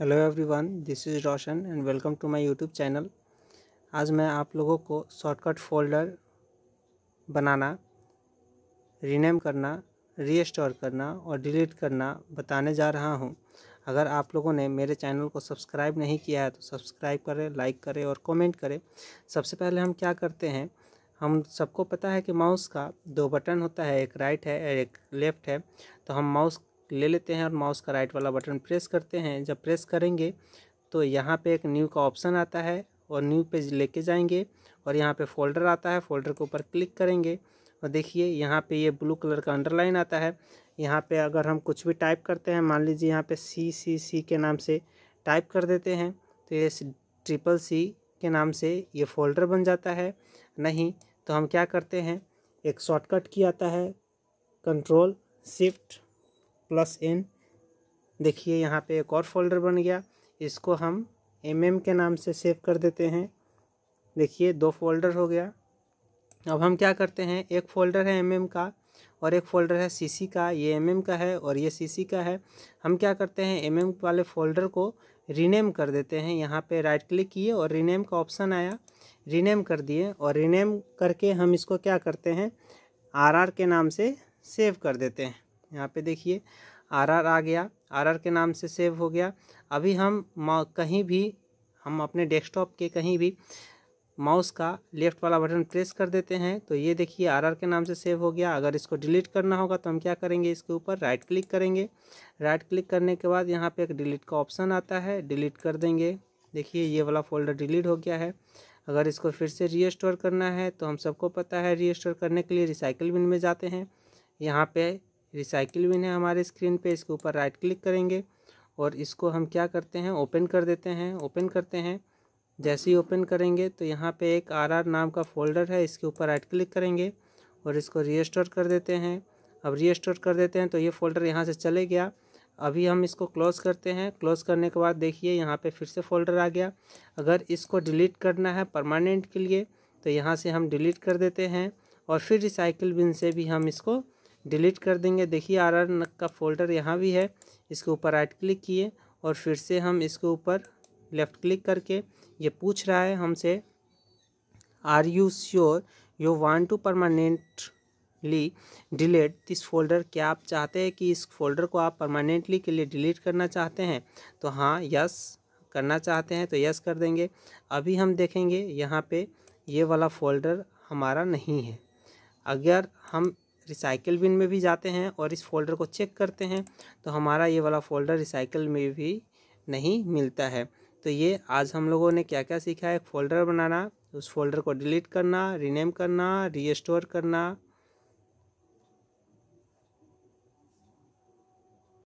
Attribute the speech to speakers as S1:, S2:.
S1: hello everyone this is Roshan and welcome to my YouTube channel आज मैं आप लोगों को शॉर्टकट फोल्डर बनाना रीनेम करना रीस्टोर करना और डिलीट करना बताने जा रहा हूं अगर आप लोगों ने मेरे चैनल को सब्सक्राइब नहीं किया है तो सब्सक्राइब करें लाइक करें और कमेंट करें सबसे पहले हम क्या करते हैं हम सबको पता है कि माउस का दो बटन होता है एक राइट है और एक लेफ़्ट है तो हम माउस ले लेते हैं और माउस का राइट वाला बटन प्रेस करते हैं जब प्रेस करेंगे तो यहाँ पे एक न्यू का ऑप्शन आता है और न्यू पेज लेके जाएंगे और यहाँ पे फोल्डर आता है फोल्डर के ऊपर क्लिक करेंगे और देखिए यहाँ पे ये ब्लू कलर का अंडरलाइन आता है यहाँ पे अगर हम कुछ भी टाइप करते हैं मान लीजिए यहाँ पे सी सी सी के नाम से टाइप कर देते हैं तो ये ट्रिपल सी के नाम से ये फोल्डर बन जाता है नहीं तो हम क्या करते हैं एक शॉर्टकट की आता है कंट्रोल शिफ्ट प्लस एन देखिए यहाँ पे एक और फोल्डर बन गया इसको हम एम mm के नाम से सेव कर देते हैं देखिए दो फोल्डर हो गया अब हम क्या करते हैं एक फोल्डर है एम mm का और एक फोल्डर है सी का ये एम mm का है और ये सी का है हम क्या करते हैं एम mm वाले फोल्डर को रीनेम कर देते हैं यहाँ पे राइट क्लिक किए और रीनेम का ऑप्शन आया रीनेम कर दिए और रीनेम करके हम इसको क्या करते हैं आरआर के नाम से सेव कर देते हैं यहाँ पे देखिए आर आर आ गया आर आर के नाम से सेव हो गया अभी हम कहीं भी हम अपने डेस्कटॉप के कहीं भी माउस का लेफ़्ट वाला बटन प्रेस कर देते हैं तो ये देखिए आरआर के नाम से सेव हो गया अगर इसको डिलीट करना होगा तो हम क्या करेंगे इसके ऊपर राइट क्लिक करेंगे राइट क्लिक करने के बाद यहाँ पे एक डिलीट का ऑप्शन आता है डिलीट कर देंगे देखिए ये वाला फोल्डर डिलीट हो गया है अगर इसको फिर से रीस्टोर करना है तो हम सबको पता है रीस्टोर करने के लिए रिसाइकिल बिन में जाते हैं यहाँ पर रिसाइकिल विन है हमारे स्क्रीन पे इसके ऊपर राइट क्लिक करेंगे और इसको हम क्या करते हैं ओपन कर देते हैं ओपन करते हैं जैसे ही ओपन करेंगे तो यहाँ पे एक आरआर नाम का फोल्डर है इसके ऊपर राइट क्लिक करेंगे और इसको रीस्टोर कर देते हैं अब रीस्टोर कर देते हैं तो ये फोल्डर यहाँ से चले गया अभी हम इसको क्लोज़ करते हैं क्लोज़ करने के बाद देखिए यहाँ पे फिर से फोल्डर आ गया अगर इसको डिलीट करना है परमानेंट के लिए तो यहाँ से हम डिलीट कर देते हैं और फिर रिसाइकिल बिन से भी हम इसको डिलीट कर देंगे देखिए आर आर का फोल्डर यहाँ भी है इसके ऊपर राइट क्लिक किए और फिर से हम इसके ऊपर लेफ़्ट क्लिक करके ये पूछ रहा है हमसे are you sure you want to permanently delete this folder क्या आप चाहते हैं कि इस फोल्डर को आप परमानेंटली के लिए डिलीट करना चाहते हैं तो हाँ यस करना चाहते हैं तो यस कर देंगे अभी हम देखेंगे यहाँ पे ये वाला फोल्डर हमारा नहीं है अगर हम रिसाइकल बिन में भी जाते हैं और इस फोल्डर को चेक करते हैं तो हमारा ये वाला फोल्डर रिसाइकल में भी नहीं मिलता है तो ये आज हम लोगों ने क्या क्या सीखा है एक फ़ोल्डर बनाना उस फोल्डर को डिलीट करना रीनेम करना रीस्टोर करना